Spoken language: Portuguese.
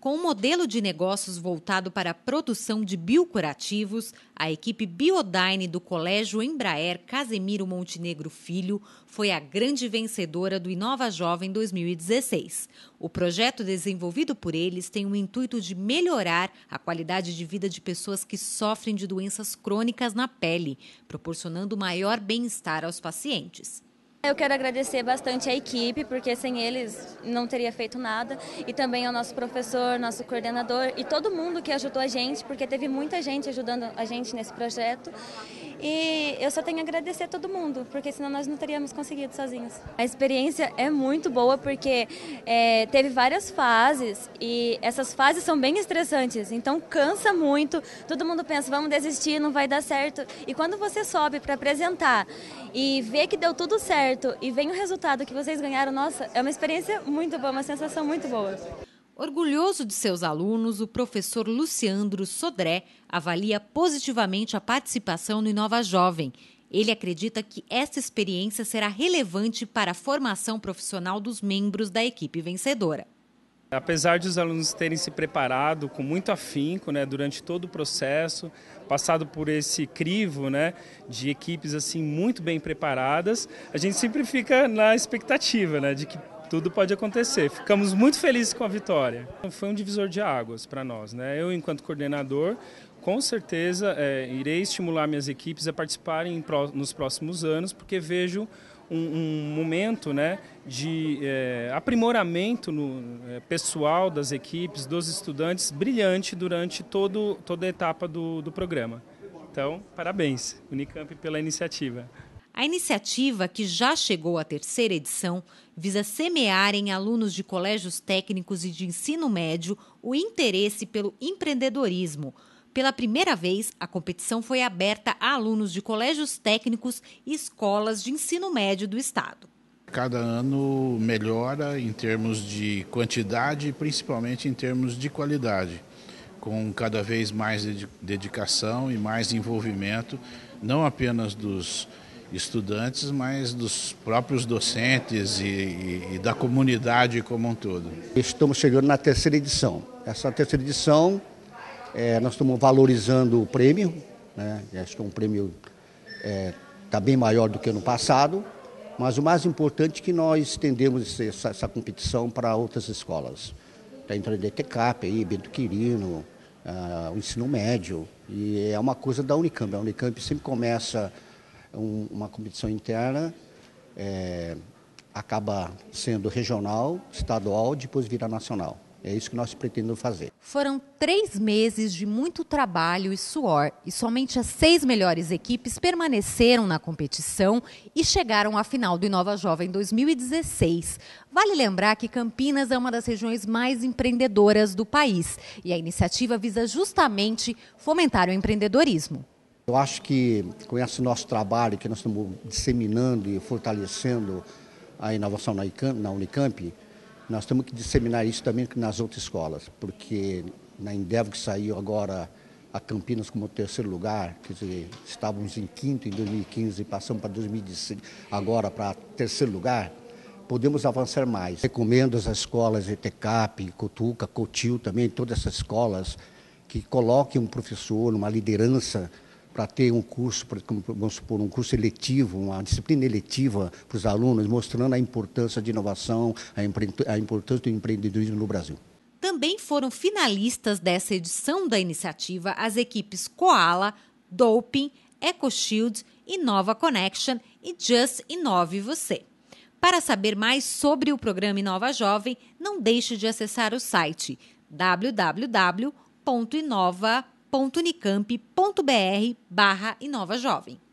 Com um modelo de negócios voltado para a produção de biocurativos, a equipe Biodyne do Colégio Embraer Casemiro Montenegro Filho foi a grande vencedora do Inova Jovem 2016. O projeto desenvolvido por eles tem o intuito de melhorar a qualidade de vida de pessoas que sofrem de doenças crônicas na pele, proporcionando maior bem-estar aos pacientes. Eu quero agradecer bastante a equipe, porque sem eles não teria feito nada, e também ao nosso professor, nosso coordenador e todo mundo que ajudou a gente, porque teve muita gente ajudando a gente nesse projeto. E eu só tenho a agradecer a todo mundo, porque senão nós não teríamos conseguido sozinhos. A experiência é muito boa porque é, teve várias fases e essas fases são bem estressantes, então cansa muito. Todo mundo pensa, vamos desistir, não vai dar certo. E quando você sobe para apresentar e vê que deu tudo certo e vem o resultado que vocês ganharam, nossa, é uma experiência muito boa, uma sensação muito boa. Orgulhoso de seus alunos, o professor Luciandro Sodré avalia positivamente a participação no Inova Jovem. Ele acredita que esta experiência será relevante para a formação profissional dos membros da equipe vencedora. Apesar de os alunos terem se preparado com muito afinco né, durante todo o processo, passado por esse crivo né, de equipes assim muito bem preparadas, a gente sempre fica na expectativa né, de que tudo pode acontecer. Ficamos muito felizes com a vitória. Então, foi um divisor de águas para nós. Né? Eu, enquanto coordenador, com certeza é, irei estimular minhas equipes a participarem nos próximos anos, porque vejo um, um momento né, de é, aprimoramento no, é, pessoal das equipes, dos estudantes, brilhante durante todo, toda a etapa do, do programa. Então, parabéns, Unicamp, pela iniciativa. A iniciativa, que já chegou à terceira edição, visa semear em alunos de colégios técnicos e de ensino médio o interesse pelo empreendedorismo. Pela primeira vez, a competição foi aberta a alunos de colégios técnicos e escolas de ensino médio do estado. Cada ano melhora em termos de quantidade e principalmente em termos de qualidade, com cada vez mais dedicação e mais envolvimento, não apenas dos estudantes, mas dos próprios docentes e, e, e, da comunidade como um todo. Estamos chegando na terceira edição. Essa terceira edição, é, nós estamos valorizando o prêmio, né? acho que é um prêmio está é, tá bem maior do que no passado, mas o mais importante é que nós estendemos essa, essa competição para outras escolas. Está entrando a DTCAP, aí, Bento Quirino, ah, o ensino médio, e é uma coisa da Unicamp. A Unicamp sempre começa um, uma competição interna, é, acaba sendo regional, estadual, depois vira nacional. É isso que nós pretendemos fazer. Foram três meses de muito trabalho e suor, e somente as seis melhores equipes permaneceram na competição e chegaram à final do Inova Jovem 2016. Vale lembrar que Campinas é uma das regiões mais empreendedoras do país e a iniciativa visa justamente fomentar o empreendedorismo. Eu acho que com esse nosso trabalho que nós estamos disseminando e fortalecendo a inovação na Unicamp, nós temos que disseminar isso também nas outras escolas, porque na Endeavor que saiu agora a Campinas como terceiro lugar, quer dizer, estávamos em quinto em 2015 e passamos para 2016, agora para terceiro lugar, podemos avançar mais. Recomendo as escolas ETCAP, Cotuca, Cotil também, todas essas escolas que coloquem um professor, uma liderança para ter um curso, vamos supor, um curso eletivo, uma disciplina eletiva para os alunos, mostrando a importância de inovação, a importância do empreendedorismo no Brasil. Também foram finalistas dessa edição da iniciativa as equipes Koala, Doping, EcoShield, Inova Connection e Just Inove Você. Para saber mais sobre o programa Inova Jovem, não deixe de acessar o site www.inova.com www.unicamp.br barra Inova Jovem.